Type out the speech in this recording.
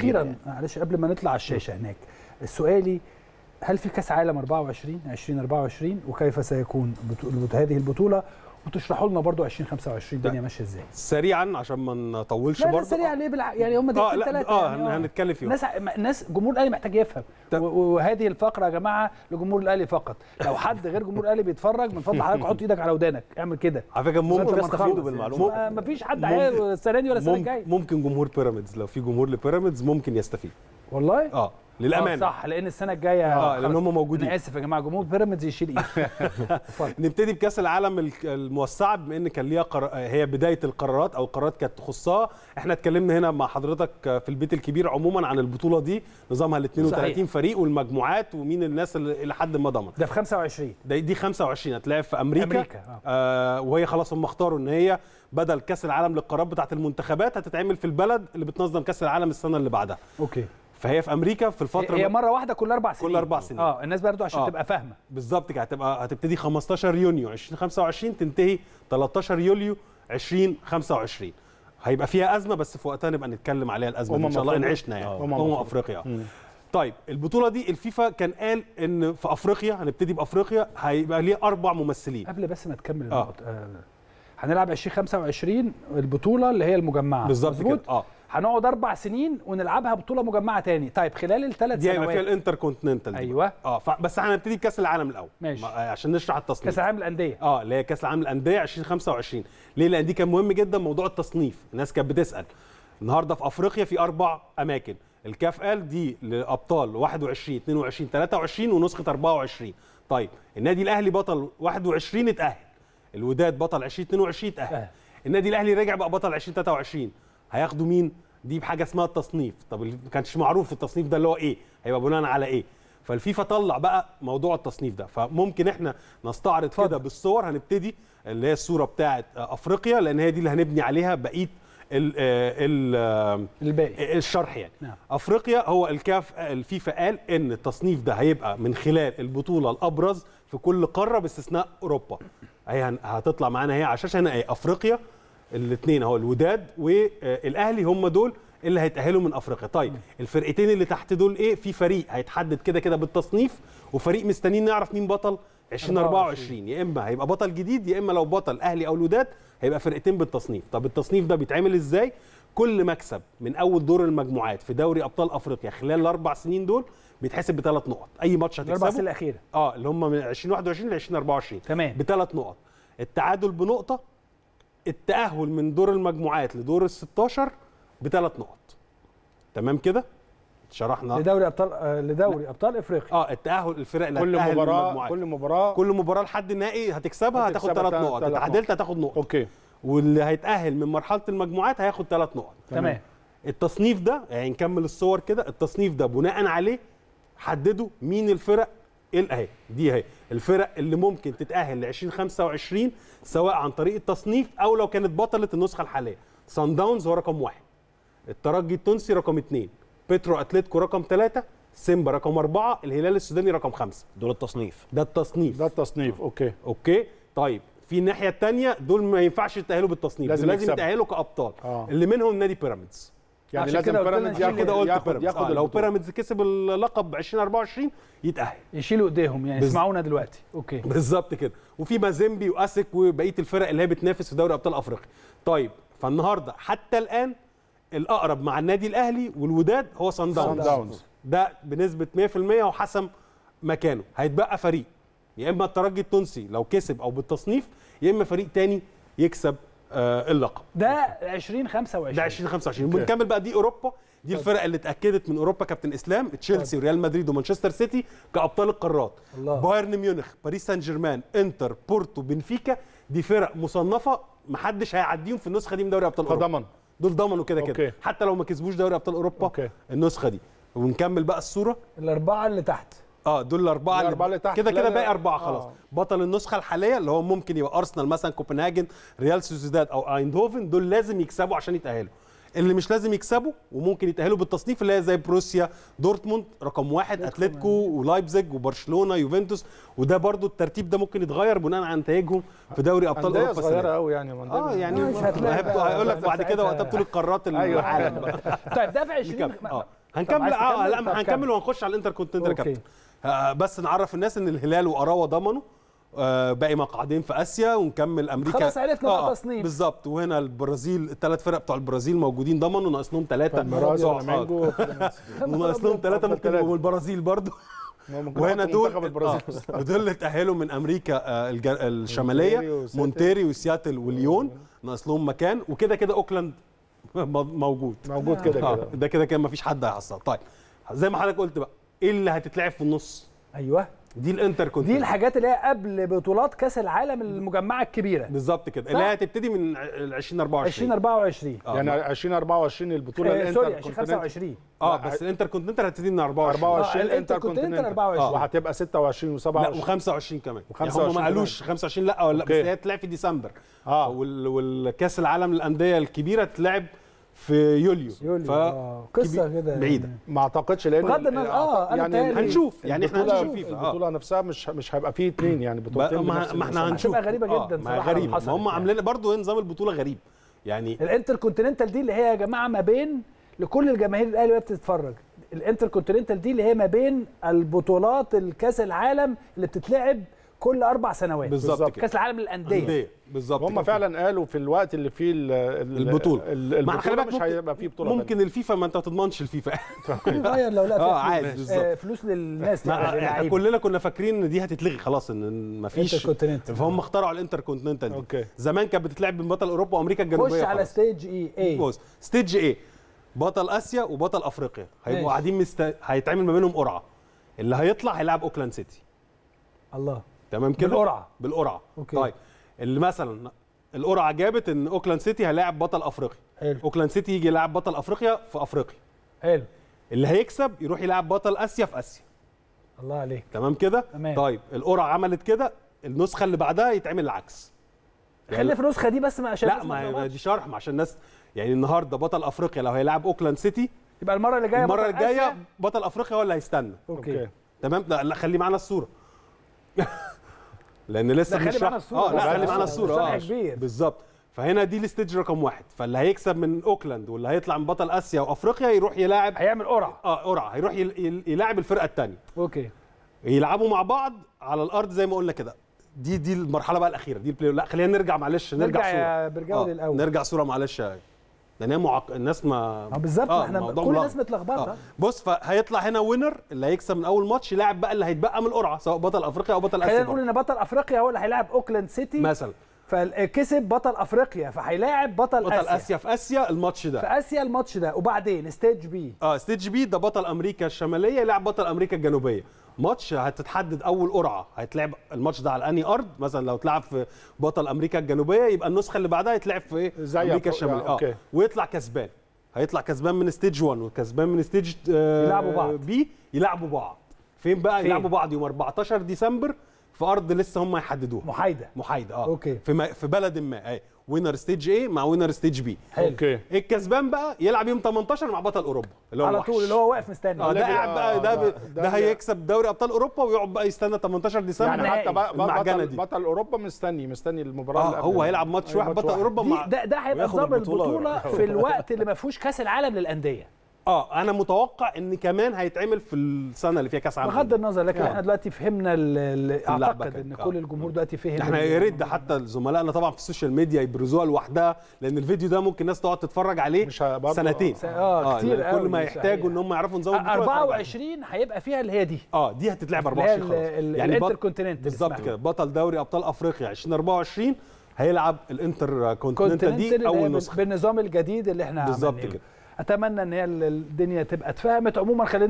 اخيرا معلش قبل ما نطلع على الشاشه هناك سؤالي هل في كاس عالم 24 2024 وكيف سيكون هذه البطوله وتشرحوا لنا برضو 2025 الدنيا ماشيه ازاي سريعا عشان ما نطولش برضه سريعا ليه بالع... يعني هم آه، دقيقتين يعني آه ثلاثه اه يعني هنتكلم فيهم ناس ناس جمهور الاهلي محتاج يفهم وهذه الفقره يا جماعه لجمهور الاهلي فقط لو حد غير جمهور الاهلي بيتفرج من فضل حضرتك حط ايدك على ودانك اعمل كده على فكره ممكن يستفيدوا بالمعلومه مفيش حد السنه دي ولا السنه الجايه ممكن جمهور بيراميدز لو في جمهور لبيراميدز ممكن يستفيد والله اه للامانه آه، صح لان السنه الجايه اه لان هم موجودين انا اسف يا جماعه جمهور بيراميدز يشيل ايده نبتدي بكاس العالم الموسعه بما ان كان ليها قر... هي بدايه القرارات او قرارات كانت تخصها احنا اتكلمنا هنا مع حضرتك في البيت الكبير عموما عن البطوله دي نظامها ال 32 صحيح. فريق والمجموعات ومين الناس اللي لحد ما ضمن ده في 25 ده دي 25 هتلاقيها في امريكا, أمريكا. آه. آه وهي خلاص هم اختاروا ان هي بدل كاس العالم للقرارات بتاعه المنتخبات هتتعمل في البلد اللي بتنظم كاس العالم السنه اللي بعدها اوكي فهي في امريكا في الفتره هي مره واحده كل اربع سنين كل اربع سنين اه الناس برضو عشان آه. تبقى فاهمه بالظبط كده هتبقى هتبتدي 15 يونيو 2025 تنتهي 13 يوليو 2025 هيبقى فيها ازمه بس في وقتها نبقى نتكلم عليها الازمه ان أمم شاء الله ان عشنا يعني آه، أمم, امم أفريقيا, أفريقيا. طيب البطوله دي الفيفا كان قال ان في افريقيا هنبتدي بافريقيا هيبقى ليه اربع ممثلين قبل بس ما تكمل آه. آه. هنلعب 2025 البطوله اللي هي المجمعه بالظبط كده اه هنقعد اربع سنين ونلعبها بطوله مجمعه تاني طيب خلال الثلاث سنوات دي فيها الانتر كونتيننتال ايوه اه بس هنبتدي بكاس العالم الاول ماشي عشان نشرح التصنيف كاس العالم الانديه اه اللي هي كاس العالم الانديه 2025 ليه لان دي كان مهم جدا موضوع التصنيف الناس كانت بتسال النهارده في افريقيا في اربع اماكن الكاف قال دي لابطال 21 22 23 ونسخه 24 طيب النادي الاهلي بطل 21 اتاهل الوداد بطل 2022 اتاهل اه. النادي الاهلي رجع بقى بطل 2023 هياخدوا مين دي بحاجه اسمها التصنيف طب اللي ما كانش معروف التصنيف ده اللي هو ايه هيبقى بناء على ايه فالفيفا طلع بقى موضوع التصنيف ده فممكن احنا نستعرض كده بالصور هنبتدي اللي هي الصوره بتاعه افريقيا لان هي دي اللي هنبني عليها بقيه ال آه، ال آه، الباقي الشرح يعني نعم. افريقيا هو الكاف الفيفا قال ان التصنيف ده هيبقى من خلال البطوله الابرز في كل قاره باستثناء اوروبا هي هتطلع معانا هي على الشاشه هنا ايه افريقيا الاثنين اهو الوداد والاهلي هم دول اللي هيتاهلوا من افريقيا طيب الفرقتين اللي تحت دول ايه في فريق هيتحدد كده كده بالتصنيف وفريق مستنيين نعرف مين بطل 2024 يا اما هيبقى بطل جديد يا اما لو بطل اهلي او الوداد هيبقى فرقتين بالتصنيف طب التصنيف ده بيتعمل ازاي كل مكسب من اول دور المجموعات في دوري ابطال افريقيا خلال الاربع سنين دول بيتحسب بثلاث نقط اي ماتش هتكسبه الاربع سنين الاخيره اه اللي هم من 2021 ل 2024 تمام بثلاث نقط التعادل بنقطه التأهل من دور المجموعات لدور ال 16 بثلاث نقط. تمام كده؟ شرحنا لدوري ابطال آه، لدوري ابطال افريقيا اه التاهل الفرق اللي كل مباراه كل مباراه كل مباراه لحد النهائي هتكسبها هتاخد ثلاث نقط اتعادلت هتاخد نقط اوكي واللي هيتاهل من مرحله المجموعات هياخد ثلاث نقط تمام التصنيف ده يعني نكمل الصور كده التصنيف ده بناء عليه حددوا مين الفرق اهي دي اهي الفرق اللي ممكن تتاهل ل 2025 سواء عن طريق التصنيف او لو كانت بطله النسخه الحاليه سان داونز هو رقم واحد الترجي التونسي رقم اثنين بترو اتلتيكو رقم ثلاثه سيمبا رقم أربعة الهلال السوداني رقم خمسة دول التصنيف ده التصنيف ده التصنيف أوكي أوكي طيب في الناحية الثانية دول ما ينفعش يتأهلوا بالتصنيف لازم, لازم يتأهلوا كأبطال آه. اللي منهم نادي بيراميدز يعني لازم بيراميدز ياخد كده قلت ياخد, ياخد آه لو بيراميدز كسب اللقب 2024 يتاهل يشيلوا ايديهم يعني اسمعونا دلوقتي اوكي بالظبط كده وفي مازيمبي واسك وبقيه الفرق اللي هي بتنافس في دوري ابطال افريقيا طيب فالنهارده حتى الان الاقرب مع النادي الاهلي والوداد هو سان داونز ده بنسبه 100% وحسم مكانه هيتبقى فريق يا اما الترجي التونسي لو كسب او بالتصنيف يا اما فريق تاني يكسب آه، اللقب ده 2025 ده 2025 بنكمل بقى دي اوروبا دي طيب. الفرق اللي اتاكدت من اوروبا كابتن اسلام تشيلسي وريال طيب. مدريد ومانشستر سيتي كابطال القارات بايرن ميونخ باريس سان جيرمان انتر بورتو بنفيكا دي فرق مصنفه محدش هيعديهم في النسخه دي من دوري ابطال اوروبا فضمن دول ضمنوا كده كده حتى لو ما كسبوش دوري ابطال اوروبا أوكي. النسخه دي ونكمل بقى الصوره الاربعه اللي تحت اه دول الاربعه اللي, اللي تحت كده كده باقي اربعه آه. خلاص بطل النسخه الحاليه اللي هو ممكن يبقى ارسنال مثلا كوبنهاجن ريال سوسيداد او ايندهوفن دول لازم يكسبوا عشان يتاهلوا اللي مش لازم يكسبوا وممكن يتاهلوا بالتصنيف اللي هي زي بروسيا دورتموند رقم واحد اتلتيكو ولايبزيج وبرشلونه يوفنتوس وده برضو الترتيب ده ممكن يتغير بناء على نتائجهم في دوري ابطال اوروبا صغيره قوي يعني اه يعني هيقول لك بعد كده وقتها بطوله القارات أيوه. العالم طيب دافع 20 هنكمل اه لا هنكمل وهنخش على الانتر الانتركونتيننتال كابتن آه، بس نعرف الناس ان الهلال وقراوه ضمنوا آه، باقي مقعدين في اسيا ونكمل امريكا خلاص عرفنا آه التصنيف آه، بالظبط وهنا البرازيل الثلاث فرق بتوع البرازيل موجودين ضمنوا ناقصهم ثلاثه لهم ثلاثه ممكن والبرازيل برضه وهنا دول دول اللي تاهلوا من امريكا الشماليه مونتيري وسياتل وليون ناقص لهم مكان وكده كده اوكلاند موجود موجود كده آه. كده ده كده كده مفيش حد هيحصل طيب زي ما حضرتك قلت بقى ايه اللي هتتلعب في النص ايوه دي الانتر كونتين. دي الحاجات اللي هي قبل بطولات كاس العالم المجمعه الكبيره بالظبط كده اللي هي هتبتدي من 2024 2024 آه. يعني 2024 البطوله آه الانتر سوري 2025 اه بس الانتر كونتيننتال هتبتدي من 24 24 آه، الانتر كونتيننtal 24 آه. وهتبقى 26 و27 لا و25 كمان و25 يعني هم ما قالوش 25 لا ولا آه، بس هي هتتلعب في ديسمبر اه والكاس العالم للانديه الكبيره تلعب في يوليو يوليو ف... آه. قصه كده يعني. بعيده ما اعتقدش لان بغض النظر اه يعني هنشوف يعني احنا هنشوف فيفا آه. البطوله آه. نفسها مش مش هيبقى فيه اثنين يعني بطولتين ما احنا هنشوف هتبقى غريبه جدا آه. صراحه غريبه هم يعني. عاملين برضه نظام البطوله غريب يعني الانتركونتيننتال دي اللي هي يا جماعه ما بين لكل الجماهير الاهلي وهي بتتفرج الانتركونتيننتال دي اللي هي ما بين البطولات الكاس العالم اللي بتتلعب كل اربع سنوات بالظبط كاس العالم للانديه بالظبط هم فعلا قالوا في الوقت اللي فيه الـ الـ البطوله البطوله مش هيبقى فيه بطوله ممكن تانية. الفيفا ما انت ما تضمنش الفيفا تغير لو لقى اه عادي بالظبط آه، فلوس للناس احنا يعني، آه، كلنا كنا فاكرين ان دي هتتلغي خلاص ان ما فيش فهم اخترعوا الانتر كونتيننتال زمان كانت بتتلعب بين بطل اوروبا وامريكا الجنوبيه خش على ستيج اي اي ستيج اي بطل اسيا وبطل افريقيا هيبقوا قاعدين هيتعمل ما بينهم قرعه اللي هيطلع هيلعب اوكلاند سيتي الله تمام كده بالقرعه بالقرعه أوكي. طيب اللي مثلا القرعه جابت ان اوكلاند سيتي هيلاعب بطل افريقيا حلو اوكلاند سيتي يجي يلاعب بطل افريقيا في افريقيا حلو اللي هيكسب يروح يلعب بطل اسيا في اسيا الله عليك تمام كده تمام. طيب القرعه عملت كده النسخه اللي بعدها يتعمل العكس يعني خلي في النسخه دي بس ما عشان لا ما دي شرح ما عشان الناس يعني النهارده بطل افريقيا لو هيلاعب اوكلاند سيتي يبقى المره اللي جايه المره اللي جايه بطل افريقيا هو اللي هيستنى أوكي. تمام لا خلي معانا الصوره لان لسه مش آه، خلي معانا الصوره اه لا خلي معانا الصوره اه بالظبط فهنا دي الاستيج رقم واحد فاللي هيكسب من اوكلاند واللي هيطلع من بطل اسيا وافريقيا يروح يلاعب هيعمل قرعه اه قرعه هيروح يلاعب الفرقه الثانيه اوكي يلعبوا مع بعض على الارض زي ما قلنا كده دي دي المرحله بقى الاخيره دي البلاي لا خلينا نرجع معلش نرجع, نرجع صوره نرجع يا برجاوي آه. نرجع صوره معلش يا لان هي معق... الناس ما بالظبط آه احنا كل الناس متلخبطه آه. بص فهيطلع هنا وينر اللي هيكسب من اول ماتش لاعب بقى اللي هيتبقى من القرعه سواء بطل افريقيا او بطل اسيا خلينا نقول ان بطل افريقيا هو اللي هيلاعب اوكلاند سيتي مثلا فكسب بطل افريقيا فهيلاعب بطل, بطل اسيا اسيا في اسيا الماتش ده في اسيا الماتش ده وبعدين ستيج بي اه ستيج بي ده بطل امريكا الشماليه يلعب بطل امريكا الجنوبيه ماتش هتتحدد اول قرعه هيتلعب الماتش ده على انهي ارض مثلا لو اتلعب في بطل امريكا الجنوبيه يبقى النسخه اللي بعدها هيتلعب في ايه امريكا الشماليه يعني، اه أوكي. ويطلع كسبان هيطلع كسبان من ستيج 1 وكسبان من ستيج آه يلعبوا بعض بي يلعبوا بعض فين بقى فين؟ يلعبوا بعض يوم 14 ديسمبر في ارض لسه هم يحددوها محايده محايده اه اوكي في, م... في بلد ما اي وينر ستيج ايه مع وينر ستيج بي حلو اوكي الكسبان بقى يلعب يوم 18 مع بطل اوروبا اللي هو على طول اللي هو واقف مستني اه ده قاعد بقى آه، ده ده, ده هيكسب دوري ابطال اوروبا ويقعد بقى يستنى 18 يعني ديسمبر يعني حتى بقى بطل, دي. بطل اوروبا مستني مستني المباراه آه هو هيلعب ماتش واحد بطل اوروبا مع ده ده هيبقى نظام البطوله في الوقت اللي ما فيهوش كاس العالم للانديه اه انا متوقع ان كمان هيتعمل في السنه اللي فيها كاس عالم بغض النظر لكن آه. احنا دلوقتي فهمنا اعتقد ان آه. كل الجمهور دلوقتي فهم احنا يا ريت حتى زملائنا طبعا في السوشيال ميديا يبرزوها لوحدها لان الفيديو ده ممكن الناس تقعد تتفرج عليه مش سنتين اه, آه كتير كل ما يحتاجوا ان هم يعرفوا نزود 24 هيبقى فيها اللي هي دي اه دي هتتلعب 24 خلاص يعني الانتر كونتيننت بالظبط كده بطل دوري ابطال افريقيا 2024 هيلعب الانتر كونتيننتال دي اول نسخه بالنظام الجديد اللي احنا بالظبط كده اتمنى ان هي الدنيا تبقى اتفهمت عموما خلينا